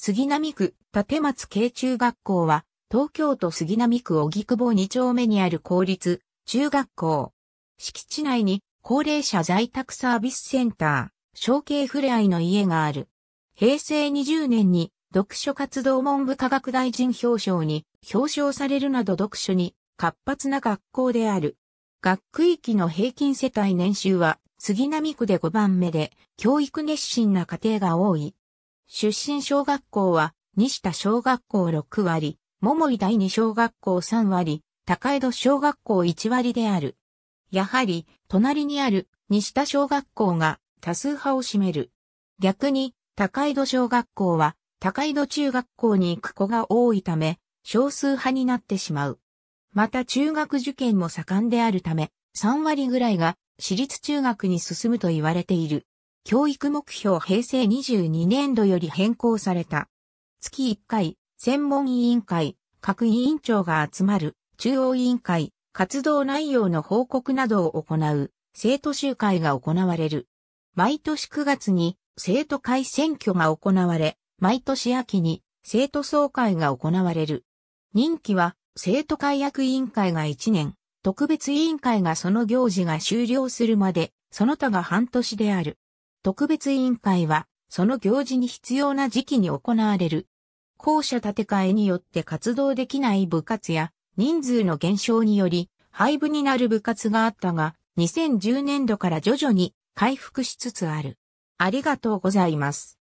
杉並区立松慶中学校は、東京都杉並区荻窪2丁目にある公立中学校。敷地内に高齢者在宅サービスセンター、小慶ふれあいの家がある。平成20年に読書活動文部科学大臣表彰に表彰されるなど読書に活発な学校である。学区域の平均世帯年収は杉並区で5番目で、教育熱心な家庭が多い。出身小学校は、西田小学校6割、桃井第二小学校3割、高江戸小学校1割である。やはり、隣にある西田小学校が多数派を占める。逆に、高井戸小学校は、高井戸中学校に行く子が多いため、少数派になってしまう。また中学受験も盛んであるため、3割ぐらいが私立中学に進むと言われている。教育目標平成22年度より変更された。月1回、専門委員会、各委員長が集まる、中央委員会、活動内容の報告などを行う、生徒集会が行われる。毎年9月に、生徒会選挙が行われ、毎年秋に、生徒総会が行われる。任期は、生徒会役委員会が1年、特別委員会がその行事が終了するまで、その他が半年である。特別委員会は、その行事に必要な時期に行われる。校舎建て替えによって活動できない部活や、人数の減少により、廃部になる部活があったが、2010年度から徐々に回復しつつある。ありがとうございます。